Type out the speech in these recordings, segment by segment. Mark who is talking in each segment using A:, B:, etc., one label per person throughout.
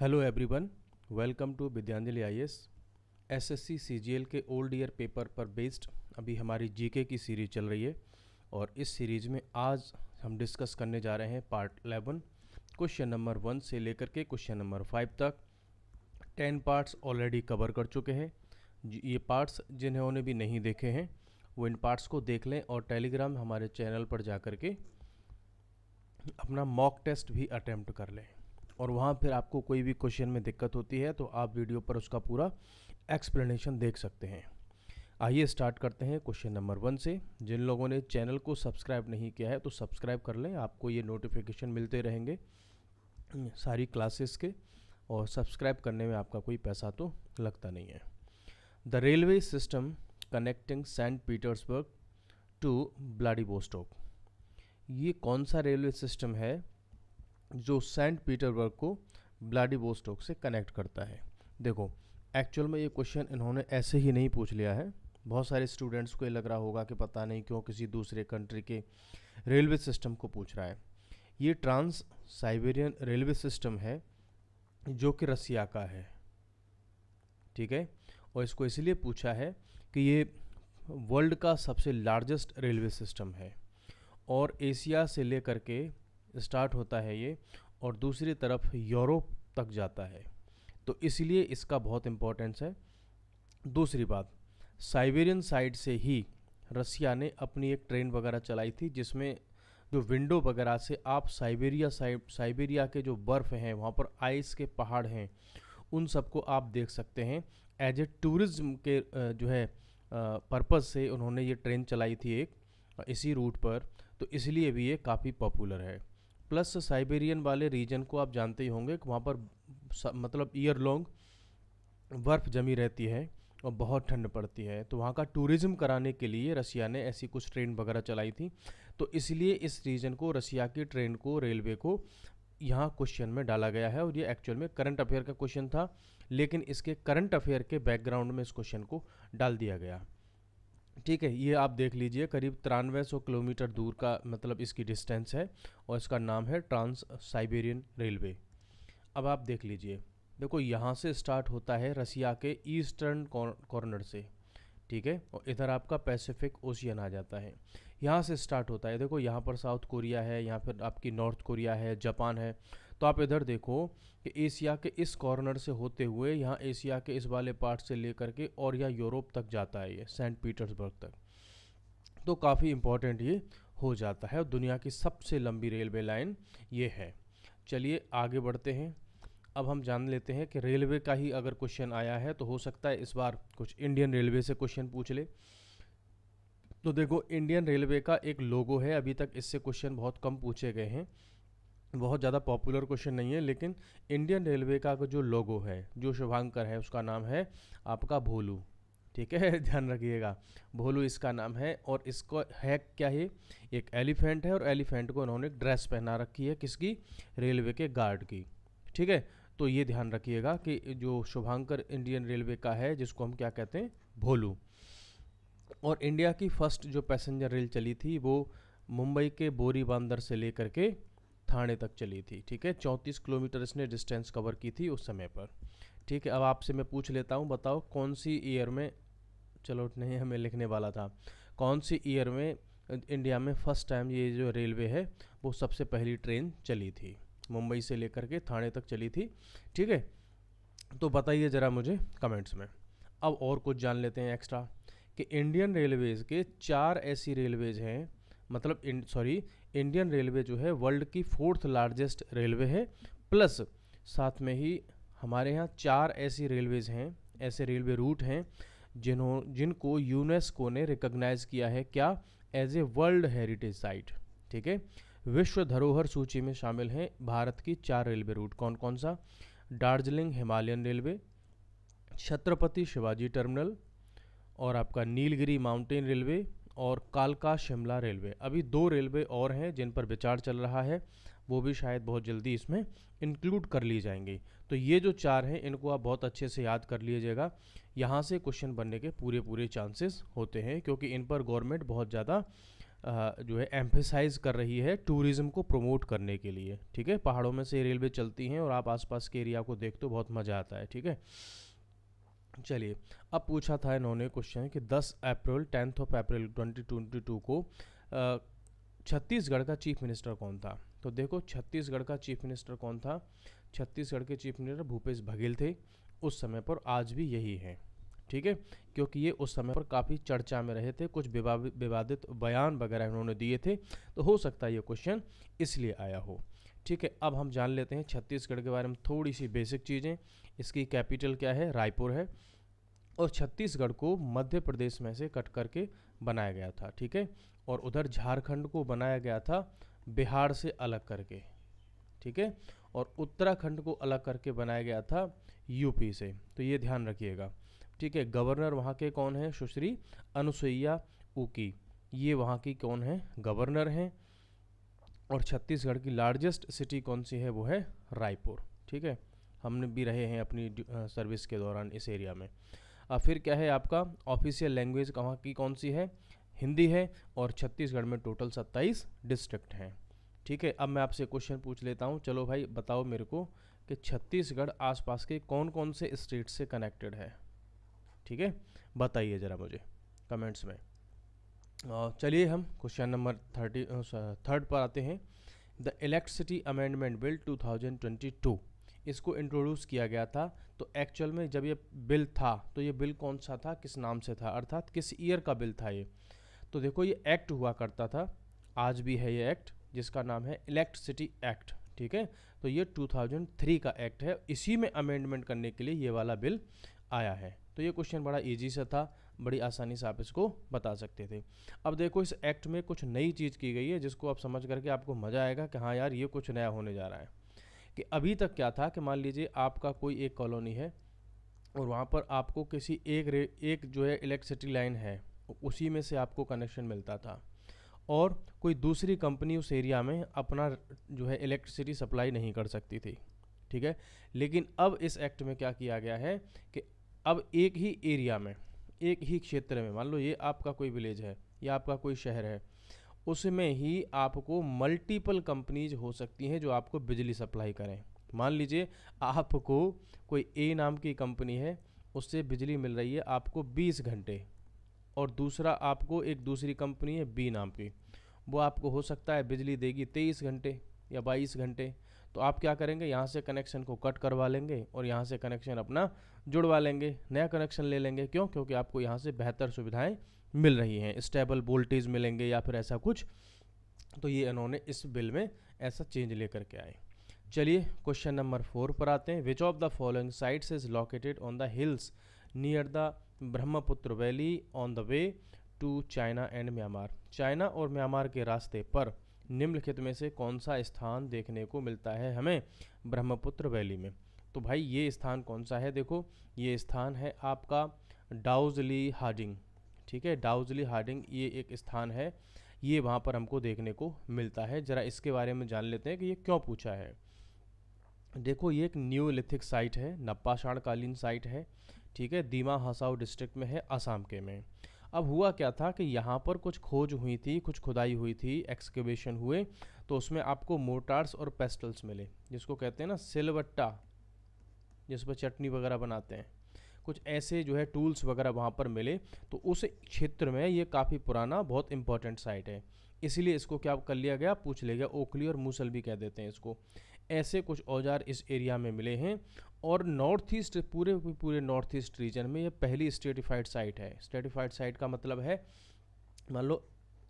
A: hello everyone welcome to Vidyanjali I S S S C C G L के old year paper पर based अभी हमारी जी के की सीरीज़ चल रही है और इस सीरीज़ में आज हम डिस्कस करने जा रहे हैं part eleven question number one से लेकर के क्वेश्चन नंबर फाइव तक टेन पार्ट्स ऑलरेडी कवर कर चुके हैं ये पार्ट्स जिन्होंने भी नहीं देखे हैं वो इन पार्ट्स को देख लें और टेलीग्राम हमारे चैनल पर जा कर के अपना मॉक टेस्ट भी अटैम्प्ट कर लें और वहाँ फिर आपको कोई भी क्वेश्चन में दिक्कत होती है तो आप वीडियो पर उसका पूरा एक्सप्लेनेशन देख सकते हैं आइए स्टार्ट करते हैं क्वेश्चन नंबर वन से जिन लोगों ने चैनल को सब्सक्राइब नहीं किया है तो सब्सक्राइब कर लें आपको ये नोटिफिकेशन मिलते रहेंगे सारी क्लासेस के और सब्सक्राइब करने में आपका कोई पैसा तो लगता नहीं है the railway system connecting Saint Petersburg to ब्लाडी ये कौन सा रेलवे सिस्टम है जो सेंट पीटरबर्ग को व्लाडिवोस्टोक से कनेक्ट करता है देखो एक्चुअल में ये क्वेश्चन इन्होंने ऐसे ही नहीं पूछ लिया है बहुत सारे स्टूडेंट्स को ये लग रहा होगा कि पता नहीं क्यों किसी दूसरे कंट्री के रेलवे सिस्टम को पूछ रहा है ये ट्रांस साइबेरियन रेलवे सिस्टम है जो कि रसिया का है ठीक है और इसको इसलिए पूछा है कि ये वर्ल्ड का सबसे लार्जेस्ट रेलवे सिस्टम है और एशिया से लेकर के स्टार्ट होता है ये और दूसरी तरफ यूरोप तक जाता है तो इसलिए इसका बहुत इम्पोर्टेंस है दूसरी बात साइबेरियन साइड से ही रसिया ने अपनी एक ट्रेन वगैरह चलाई थी जिसमें जो विंडो वगैरह से आप साइबेरिया साइबेरिया के जो बर्फ़ हैं वहाँ पर आइस के पहाड़ हैं उन सबको आप देख सकते हैं एज ए टूरिज़्म के जो है पर्पज़ से उन्होंने ये ट्रेन चलाई थी एक इसी रूट पर तो इसलिए भी ये काफ़ी पॉपुलर है प्लस साइबेरियन वाले रीजन को आप जानते ही होंगे वहाँ पर मतलब ईयर लॉन्ग बर्फ़ जमी रहती है और बहुत ठंड पड़ती है तो वहाँ का टूरिज़्म कराने के लिए रसिया ने ऐसी कुछ ट्रेन वगैरह चलाई थी तो इसलिए इस रीजन को रसिया की ट्रेन को रेलवे को यहाँ क्वेश्चन में डाला गया है और ये एक्चुअल में करंट अफेयर का क्वेश्चन था लेकिन इसके करंट अफेयर के बैकग्राउंड में इस क्वेश्चन को डाल दिया गया ठीक है ये आप देख लीजिए करीब तिरानवे सौ किलोमीटर दूर का मतलब इसकी डिस्टेंस है और इसका नाम है ट्रांस साइबेरियन रेलवे अब आप देख लीजिए देखो यहाँ से स्टार्ट होता है रसिया के ईस्टर्न कॉर्नर से ठीक है और इधर आपका पैसिफिक ओशियन आ जाता है यहाँ से स्टार्ट होता है देखो यहाँ पर साउथ कोरिया है यहाँ पर आपकी नॉर्थ कोरिया है जापान है तो आप इधर देखो कि एशिया के इस कॉर्नर से होते हुए यहाँ एशिया के इस वाले पार्ट से लेकर के और यहाँ यूरोप तक जाता है ये सेंट पीटर्सबर्ग तक तो काफ़ी इम्पोर्टेंट ये हो जाता है और दुनिया की सबसे लंबी रेलवे लाइन ये है चलिए आगे बढ़ते हैं अब हम जान लेते हैं कि रेलवे का ही अगर क्वेश्चन आया है तो हो सकता है इस बार कुछ इंडियन रेलवे से क्वेश्चन पूछ ले तो देखो इंडियन रेलवे का एक लोगो है अभी तक इससे क्वेश्चन बहुत कम पूछे गए हैं बहुत ज़्यादा पॉपुलर क्वेश्चन नहीं है लेकिन इंडियन रेलवे का जो लोगो है जो शुभांकर है उसका नाम है आपका भोलू ठीक है ध्यान रखिएगा भोलू इसका नाम है और इसको है क्या है एक एलिफेंट है और एलिफेंट को उन्होंने ड्रेस पहना रखी है किसकी रेलवे के गार्ड की ठीक है तो ये ध्यान रखिएगा कि जो शुभांकर इंडियन रेलवे का है जिसको हम क्या कहते हैं भोलू और इंडिया की फर्स्ट जो पैसेंजर रेल चली थी वो मुंबई के बोरी बांदर से लेकर के थाने तक चली थी ठीक है चौंतीस किलोमीटर इसने डिस्टेंस कवर की थी उस समय पर ठीक है अब आपसे मैं पूछ लेता हूँ बताओ कौन सी ईयर में चलो नहीं हमें लिखने वाला था कौन सी ईयर में इंडिया में फर्स्ट टाइम ये जो रेलवे है वो सबसे पहली ट्रेन चली थी मुंबई से लेकर के थाने तक चली थी ठीक है तो बताइए ज़रा मुझे कमेंट्स में अब और कुछ जान लेते हैं एक्स्ट्रा कि इंडियन रेलवेज़ के चार ऐसी रेलवेज़ हैं मतलब सॉरी इंडियन रेलवे जो है वर्ल्ड की फोर्थ लार्जेस्ट रेलवे है प्लस साथ में ही हमारे यहाँ चार ऐसी रेलवेज़ हैं ऐसे रेलवे रूट हैं जिन्हों जिनको यूनेस्को ने रिकॉग्नाइज किया है क्या as a world heritage site ठीक है विश्व धरोहर सूची में शामिल हैं भारत की चार रेलवे रूट कौन कौन सा Darjeeling Himalayan railway Chhatrapati Shivaji terminal और आपका नीलगिरी माउंटेन रेलवे और कालका शिमला रेलवे अभी दो रेलवे और हैं जिन पर विचार चल रहा है वो भी शायद बहुत जल्दी इसमें इंक्लूड कर ली जाएंगी तो ये जो चार हैं इनको आप बहुत अच्छे से याद कर लीजिएगा यहाँ से क्वेश्चन बनने के पूरे पूरे चांसेस होते हैं क्योंकि इन पर गवर्नमेंट बहुत ज़्यादा जो है एम्फेसाइज कर रही है टूरिज़्म को प्रमोट करने के लिए ठीक है पहाड़ों में से रेलवे चलती हैं और आप आसपास के एरिया को देखते तो बहुत मज़ा आता है ठीक है चलिए अब पूछा था इन्होंने क्वेश्चन कि 10 अप्रैल टेंथ ऑफ अप्रैल 2022 को छत्तीसगढ़ का चीफ मिनिस्टर कौन था तो देखो छत्तीसगढ़ का चीफ मिनिस्टर कौन था छत्तीसगढ़ के चीफ मिनिस्टर भूपेश बघेल थे उस समय पर आज भी यही हैं ठीक है क्योंकि ये उस समय पर काफ़ी चर्चा में रहे थे कुछ विवादित बयान वगैरह इन्होंने दिए थे तो हो सकता है ये क्वेश्चन इसलिए आया हो ठीक है अब हम जान लेते हैं छत्तीसगढ़ के बारे में थोड़ी सी बेसिक चीज़ें इसकी कैपिटल क्या है रायपुर है और छत्तीसगढ़ को मध्य प्रदेश में से कट करके बनाया गया था ठीक है और उधर झारखंड को बनाया गया था बिहार से अलग करके ठीक है और उत्तराखंड को अलग करके बनाया गया था यूपी से तो ये ध्यान रखिएगा ठीक है गवर्नर वहाँ के कौन हैं सुश्री अनुसुईया उकी ये वहाँ की कौन है गवर्नर हैं और छत्तीसगढ़ की लार्जेस्ट सिटी कौन सी है वो है रायपुर ठीक है हमने भी रहे हैं अपनी सर्विस के दौरान इस एरिया में अब फिर क्या है आपका ऑफिशियल लैंग्वेज कहाँ की कौन सी है हिंदी है और छत्तीसगढ़ में टोटल सत्ताईस डिस्ट्रिक्ट हैं ठीक है अब मैं आपसे क्वेश्चन पूछ लेता हूँ चलो भाई बताओ मेरे को कि छत्तीसगढ़ आसपास के कौन कौन से स्टेट से कनेक्टेड है ठीक है बताइए ज़रा मुझे कमेंट्स में चलिए हम क्वेश्चन नंबर थर्टी थर्ड पर आते हैं द इलेक्ट्रिसिटी अमेंडमेंट बिल 2022 इसको इंट्रोड्यूस किया गया था तो एक्चुअल में जब ये बिल था तो ये बिल कौन सा था किस नाम से था अर्थात किस ईयर का बिल था ये तो देखो ये एक्ट हुआ करता था आज भी है ये एक्ट जिसका नाम है इलेक्ट्रिसिटी एक्ट ठीक है तो ये 2003 का एक्ट है इसी में अमेंडमेंट करने के लिए ये वाला बिल आया है तो ये क्वेश्चन बड़ा ईजी सा था बड़ी आसानी से आप इसको बता सकते थे अब देखो इस एक्ट में कुछ नई चीज़ की गई है जिसको आप समझ करके आपको मज़ा आएगा कि हाँ यार ये कुछ नया होने जा रहा है कि अभी तक क्या था कि मान लीजिए आपका कोई एक कॉलोनी है और वहाँ पर आपको किसी एक रे एक जो है इलेक्ट्रिसिटी लाइन है उसी में से आपको कनेक्शन मिलता था और कोई दूसरी कंपनी उस एरिया में अपना जो है इलेक्ट्रिसिटी सप्लाई नहीं कर सकती थी ठीक है लेकिन अब इस एक्ट में क्या किया गया है कि अब एक ही एरिया में एक ही क्षेत्र में मान लो ये आपका कोई विलेज है या आपका कोई शहर है उसमें ही आपको मल्टीपल कंपनीज हो सकती हैं जो आपको बिजली सप्लाई करें मान लीजिए आपको कोई ए नाम की कंपनी है उससे बिजली मिल रही है आपको 20 घंटे और दूसरा आपको एक दूसरी कंपनी है बी नाम की वो आपको हो सकता है बिजली देगी 23 घंटे या 22 घंटे तो आप क्या करेंगे यहाँ से कनेक्शन को कट करवा लेंगे और यहाँ से कनेक्शन अपना जुड़वा लेंगे नया कनेक्शन ले लेंगे क्यों क्योंकि आपको यहाँ से बेहतर सुविधाएँ मिल रही हैं स्टेबल वोल्टेज मिलेंगे या फिर ऐसा कुछ तो ये इन्होंने इस बिल में ऐसा चेंज लेकर के आए चलिए क्वेश्चन नंबर फोर पर आते हैं which of the following sites is located on the hills near the Brahmaputra valley on the way to China and Myanmar China और म्यांमार के रास्ते पर निम्नलिखित में से कौन सा स्थान देखने को मिलता है हमें ब्रह्मपुत्र वैली में तो भाई ये स्थान कौन सा है देखो ये स्थान है आपका डाउजली हार्डिंग ठीक है डाउजली हार्डिंग ये एक स्थान है ये वहाँ पर हमको देखने को मिलता है ज़रा इसके बारे में जान लेते हैं कि ये क्यों पूछा है देखो ये एक न्यूलिथिक साइट है नप्पाषाणकालीन साइट है ठीक है दीमा हसाऊ डिस्ट्रिक्ट में है असम के में अब हुआ क्या था कि यहाँ पर कुछ खोज हुई थी कुछ खुदाई हुई थी एक्सकेवेशन हुए तो उसमें आपको मोटार्स और पेस्टल्स मिले जिसको कहते हैं ना सिलवट्टा जिस पर चटनी वगैरह बनाते हैं कुछ ऐसे जो है टूल्स वगैरह वहाँ पर मिले तो उस क्षेत्र में ये काफ़ी पुराना बहुत इंपॉर्टेंट साइट है इसीलिए इसको क्या कर लिया गया पूछ लिया गया ओखली और मूसल भी कह देते हैं इसको ऐसे कुछ औजार इस एरिया में मिले हैं और नॉर्थ ईस्ट पूरे पूरे नॉर्थ ईस्ट रीजन में ये पहली स्टेटिफाइड साइट है स्टेटिफाइड साइट का मतलब है मान लो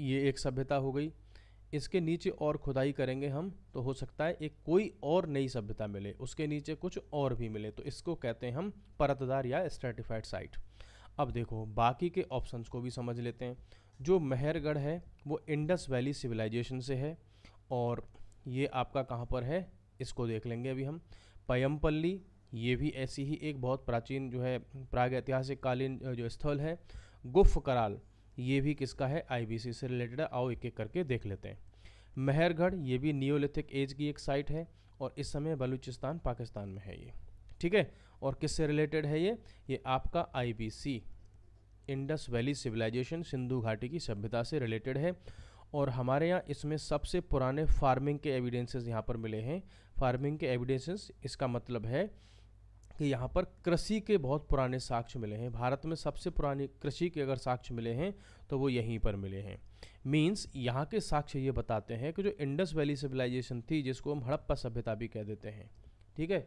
A: ये एक सभ्यता हो गई इसके नीचे और खुदाई करेंगे हम तो हो सकता है एक कोई और नई सभ्यता मिले उसके नीचे कुछ और भी मिले तो इसको कहते हैं हम परतदार या स्ट्रेटिफाइड साइट अब देखो बाकी के ऑप्शंस को भी समझ लेते हैं जो मेहरगढ़ है वो इंडस वैली सिविलाइजेशन से है और ये आपका कहाँ पर है इसको देख लेंगे अभी हम पयमपल्ली ये भी ऐसी ही एक बहुत प्राचीन जो है प्राग ऐतिहासिक कालीन जो स्थल है गुफ कराल ये भी किसका है आईबीसी से रिलेटेड आओ एक एक करके देख लेते हैं मेहरगढ़ ये भी नियोलिथिक एज की एक साइट है और इस समय बलूचिस्तान पाकिस्तान में है ये ठीक है और किससे रिलेटेड है ये ये आपका IVC Indus valley civilisation Sindhu घाटी की सभ्यता से रिलेटेड है और हमारे यहाँ इसमें सबसे पुराने फार्मिंग के एविडेंसेस यहाँ पर मिले हैं फार्मिंग के एविडेंसेस इसका मतलब है कि यहाँ पर कृषि के बहुत पुराने साक्ष्य मिले हैं भारत में सबसे पुराने कृषि के अगर साक्ष्य मिले हैं तो वो यहीं पर मिले हैं मीन्स यहाँ के साक्ष्य ये बताते हैं कि जो इंडस वैली सिविलाइजेशन थी जिसको हम हड़प्पा सभ्यता भी कह देते हैं ठीक है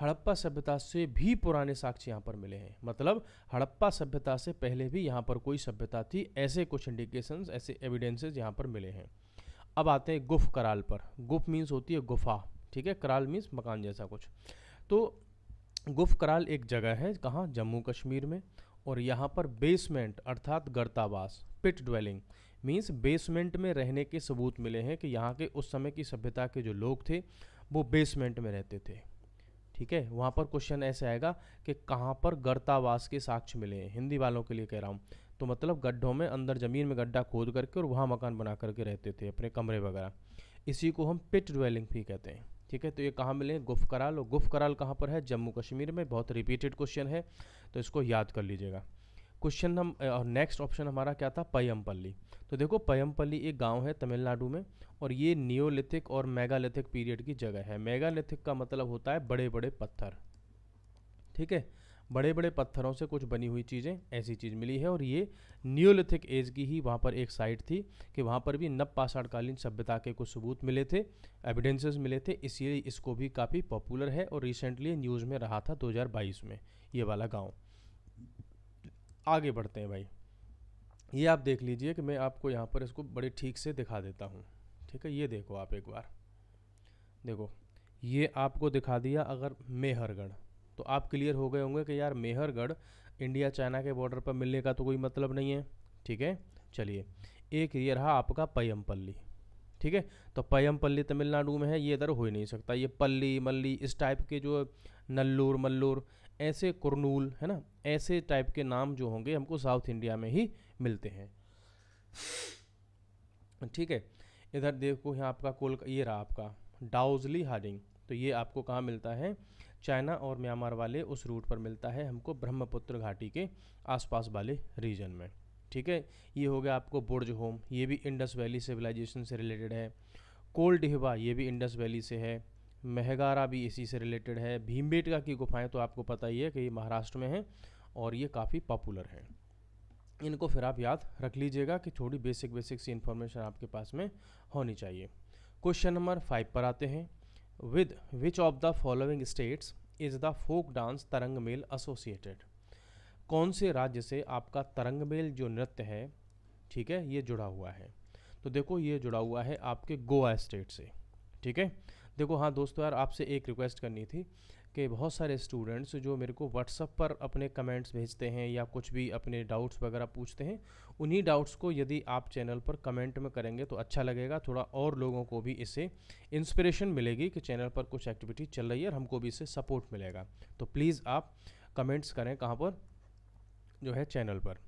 A: हड़प्पा सभ्यता से भी पुराने साक्ष्य यहाँ पर मिले हैं मतलब हड़प्पा सभ्यता से पहले भी यहाँ पर कोई सभ्यता थी ऐसे कुछ इंडिकेशंस ऐसे एविडेंसेस यहाँ पर मिले हैं अब आते हैं गुफ कराल पर गुफ मीन्स होती है गुफा ठीक है कराल मीन्स मकान जैसा कुछ तो गुफ कराल एक जगह है कहाँ जम्मू कश्मीर में और यहाँ पर बेसमेंट अर्थात गर्तावास पिट ड्वेलिंग मीन्स बेसमेंट में रहने के सबूत मिले हैं कि यहाँ के उस समय की सभ्यता के जो लोग थे वो बेसमेंट में रहते थे ठीक है वहाँ पर क्वेश्चन ऐसे आएगा कि कहाँ पर गर्तावास के साक्ष्य मिले हैं हिंदी वालों के लिए कह रहा हूँ तो मतलब गड्ढों में अंदर ज़मीन में गड्ढा खोद करके और वहाँ मकान बना करके रहते थे अपने कमरे वगैरह इसी को हम पिट ड्वेलिंग भी कहते हैं ठीक है तो ये कहाँ मिले गुफ कराल और गुफ कराल कहाँ पर है जम्मू कश्मीर में बहुत रिपीटेड क्वेश्चन है तो इसको याद कर लीजिएगा क्वेश्चन हम और नेक्स्ट ऑप्शन हमारा क्या था पयमपल्ली तो देखो पयमपल्ली एक गांव है तमिलनाडु में और ये नियोलिथिक और मेगालिथिक पीरियड की जगह है मेगालिथिक का मतलब होता है बड़े बड़े पत्थर ठीक है बड़े बड़े पत्थरों से कुछ बनी हुई चीज़ें ऐसी चीज़ मिली है और ये न्यूलिथिक एज की ही वहाँ पर एक साइट थी कि वहाँ पर भी नव पाषाणकालीन सभ्यता के कुछ सबूत मिले थे एविडेंसेस मिले थे इसीलिए इसको भी काफ़ी पॉपुलर है और रिसेंटली न्यूज़ में रहा था 2022 में ये वाला गाँव आगे बढ़ते हैं भाई ये आप देख लीजिए कि मैं आपको यहाँ पर इसको बड़े ठीक से दिखा देता हूँ ठीक है ये देखो आप एक बार देखो ये आपको दिखा दिया अगर मेहरगढ़ तो आप क्लियर हो गए होंगे कि यार मेहरगढ़ इंडिया चाइना के बॉर्डर पर मिलने का तो कोई मतलब नहीं है ठीक है चलिए एक ये रहा आपका पयमपल्ली ठीक है तो पयमपल्ली तमिलनाडु में है ये इधर हो ही नहीं सकता ये पल्ली मल्ली इस टाइप के जो नल्लूर मल्लूर ऐसे कुरनूल है ना ऐसे टाइप के नाम जो होंगे हमको साउथ इंडिया में ही मिलते हैं ठीक है इधर देखो यहाँ आपका कोल ये रहा आपका डाउजली हारिंग तो ये आपको कहाँ मिलता है चाइना और म्यांमार वाले उस रूट पर मिलता है हमको ब्रह्मपुत्र घाटी के आसपास वाले रीजन में ठीक है ये हो गया आपको बुर्ज होम ये भी इंडस वैली सिविलाइजेशन से रिलेटेड है कोल डिहबा ये भी इंडस वैली से है महगारा भी इसी से रिलेटेड है भीमबेटका की गुफाएं तो आपको पता ही है कि ये महाराष्ट्र में हैं और ये काफ़ी पॉपुलर हैं इनको फिर आप याद रख लीजिएगा कि थोड़ी बेसिक बेसिक सी इन्फॉर्मेशन आपके पास में होनी चाहिए क्वेश्चन नंबर फाइव पर आते हैं with which of the following states is the folk dance Tarangamel associated कौन से राज्य से आपका तरंग मेल जो नृत्य है ठीक है ये जुड़ा हुआ है तो देखो ये जुड़ा हुआ है आपके गोवा स्टेट से ठीक है देखो हाँ दोस्तों यार आपसे एक रिक्वेस्ट करनी थी के बहुत सारे स्टूडेंट्स जो मेरे को व्हाट्सअप पर अपने कमेंट्स भेजते हैं या कुछ भी अपने डाउट्स वगैरह पूछते हैं उन्हीं डाउट्स को यदि आप चैनल पर कमेंट में करेंगे तो अच्छा लगेगा थोड़ा और लोगों को भी इससे इंस्पिरेशन मिलेगी कि चैनल पर कुछ एक्टिविटी चल रही है और हमको भी इससे सपोर्ट मिलेगा तो प्लीज़ आप कमेंट्स करें कहाँ पर जो है चैनल पर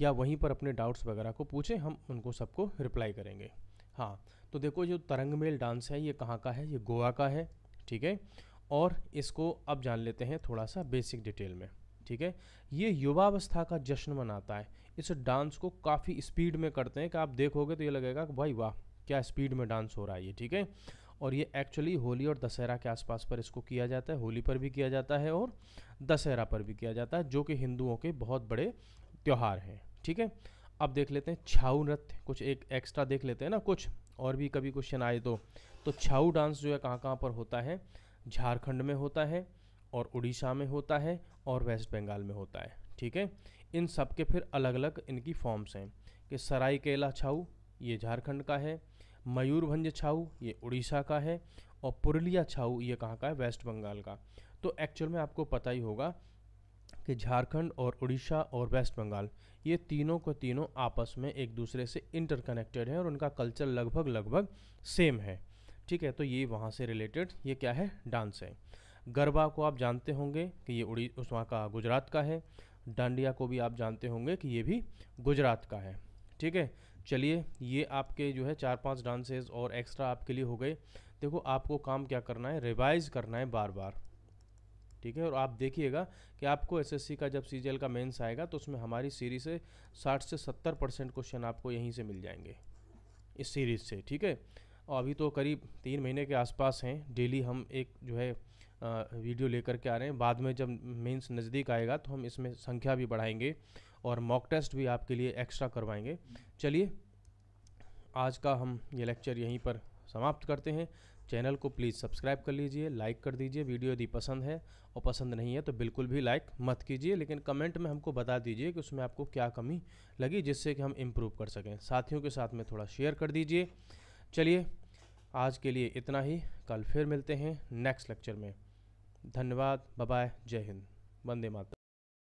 A: या वहीं पर अपने डाउट्स वगैरह को पूछें हम उनको सबको रिप्लाई करेंगे हाँ तो देखो जो तरंगमेल डांस है ये कहाँ का है ये गोवा का है ठीक है और इसको अब जान लेते हैं थोड़ा सा बेसिक डिटेल में ठीक है ये युवावस्था का जश्न मनाता है इस डांस को काफ़ी स्पीड में करते हैं कि आप देखोगे तो ये लगेगा कि भाई वाह क्या स्पीड में डांस हो रहा है ये ठीक है और ये एक्चुअली होली और दशहरा के आसपास पर इसको किया जाता है होली पर भी किया जाता है और दशहरा पर भी किया जाता है जो कि हिंदुओं के बहुत बड़े त्यौहार हैं ठीक है अब देख लेते हैं छाऊ नृत्य कुछ एक एक्स्ट्रा देख लेते हैं ना कुछ और भी कभी क्वेश्चन आए तो तो छाऊ डांस जो है कहाँ कहाँ पर होता है झारखंड में होता है और उड़ीसा में होता है और वेस्ट बंगाल में होता है ठीक है इन सब के फिर अलग अलग इनकी फॉर्म्स हैं कि सरायकेला छाऊ ये झारखंड का है मयूरभंज छाऊ ये उड़ीसा का है और पुरलिया छाऊ ये कहाँ का है वेस्ट बंगाल का तो एक्चुअल में आपको पता ही होगा कि झारखंड और उड़ीसा और वेस्ट बंगाल ये तीनों को तीनों आपस में एक दूसरे से इंटरकनेक्टेड हैं और उनका कल्चर लगभग लगभग सेम है ठीक है तो ये वहाँ से रिलेटेड ये क्या है डांस है गरबा को आप जानते होंगे कि ये उड़ी उस वहाँ का गुजरात का है डांडिया को भी आप जानते होंगे कि ये भी गुजरात का है ठीक है चलिए ये आपके जो है चार पांच डांसेस और एक्स्ट्रा आपके लिए हो गए देखो आपको काम क्या करना है रिवाइज करना है बार बार ठीक है और आप देखिएगा कि आपको एसएससी का जब सीजीएल का मेंस आएगा तो उसमें हमारी सीरीज से 60 से 70 परसेंट क्वेश्चन आपको यहीं से मिल जाएंगे इस सीरीज से ठीक है और अभी तो करीब तीन महीने के आसपास हैं डेली हम एक जो है वीडियो लेकर के आ रहे हैं बाद में जब मेंस नज़दीक आएगा तो हम इसमें संख्या भी बढ़ाएंगे और मॉक टेस्ट भी आपके लिए एक्स्ट्रा करवाएंगे चलिए आज का हम ये लेक्चर यहीं पर समाप्त करते हैं चैनल को प्लीज़ सब्सक्राइब कर लीजिए लाइक कर दीजिए वीडियो यदि पसंद है और पसंद नहीं है तो बिल्कुल भी लाइक मत कीजिए लेकिन कमेंट में हमको बता दीजिए कि उसमें आपको क्या कमी लगी जिससे कि हम इम्प्रूव कर सकें साथियों के साथ में थोड़ा शेयर कर दीजिए चलिए आज के लिए इतना ही कल फिर मिलते हैं नेक्स्ट लेक्चर में धन्यवाद बाय जय हिंद वंदे मातरम